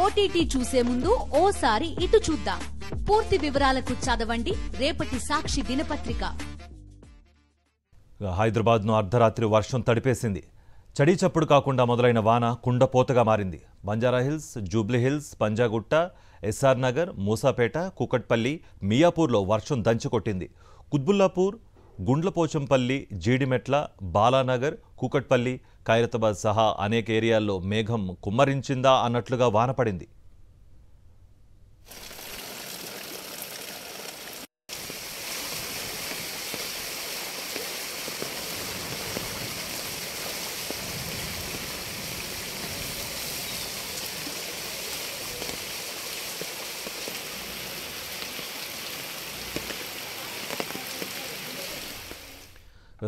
OTT చూసే ముందు ఓసారి ఇటు చూద్దాం పూర్తి వివరాలకు చదవండి రేపటి సాక్షి దినపత్రిక హైదరాబాద్ను అర్ధరాత్రి వర్షం తడిపేసింది చడి చప్పుడు కాకుండా మొదలైన వాన కుండపోతగా మారింది బంజారాహిల్స్ జూబ్లీహిల్స్ పంజాగుట్ట ఎస్ఆర్ నగర్ మూసాపేట కుకట్పల్లి మియాపూర్లో వర్షం దంచి కొట్టింది కుత్బుల్లాపూర్ గుండ్లపోచంపల్లి జీడిమెట్ల బాలానగర్ కూకట్పల్లి ఖైరతాబాద్ సహా అనేక ఏరియాల్లో మేఘం కుమ్మరించిందా అన్నట్లుగా వానపడింది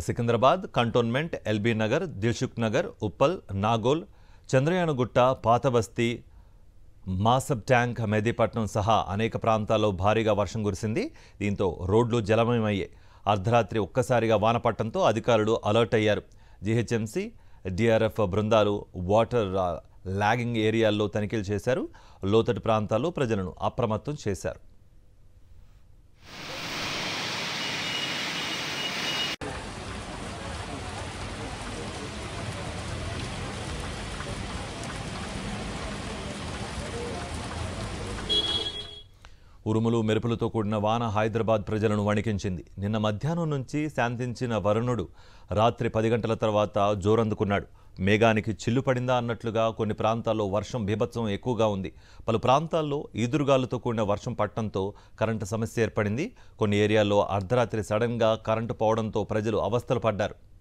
సికింద్రాబాద్ కంటోన్మెంట్ ఎల్బీ నగర్ దిల్సుఖ్ నగర్ ఉప్పల్ నాగోల్ చంద్రయానగుట్ట పాతబస్తీ మాసబ్ ట్యాంక్ మెహదీపట్నం సహా అనేక ప్రాంతాల్లో భారీగా వర్షం కురిసింది దీంతో రోడ్లు జలమయమయ్యాయి అర్ధరాత్రి ఒక్కసారిగా పట్టడంతో అధికారులు అలర్ట్ అయ్యారు జీహెచ్ఎంసీ డిఆర్ఎఫ్ బృందాలు వాటర్ లాగింగ్ ఏరియాల్లో తనిఖీలు చేశారు లోతటి ప్రాంతాల్లో ప్రజలను అప్రమత్తం చేశారు ఉరుములు మెరుపులతో కూడిన వాన హైదరాబాద్ ప్రజలను వణికించింది నిన్న మధ్యాహ్నం నుంచి శాంతించిన వరుణుడు రాత్రి పది గంటల తర్వాత జోరందుకున్నాడు మేఘానికి చిల్లు పడిందా అన్నట్లుగా కొన్ని ప్రాంతాల్లో వర్షం బీభత్సం ఎక్కువగా ఉంది పలు ప్రాంతాల్లో ఈదురుగాలుతో కూడిన వర్షం పట్టడంతో కరెంటు సమస్య ఏర్పడింది కొన్ని ఏరియాల్లో అర్ధరాత్రి సడన్గా కరెంటు పోవడంతో ప్రజలు అవస్థలు పడ్డారు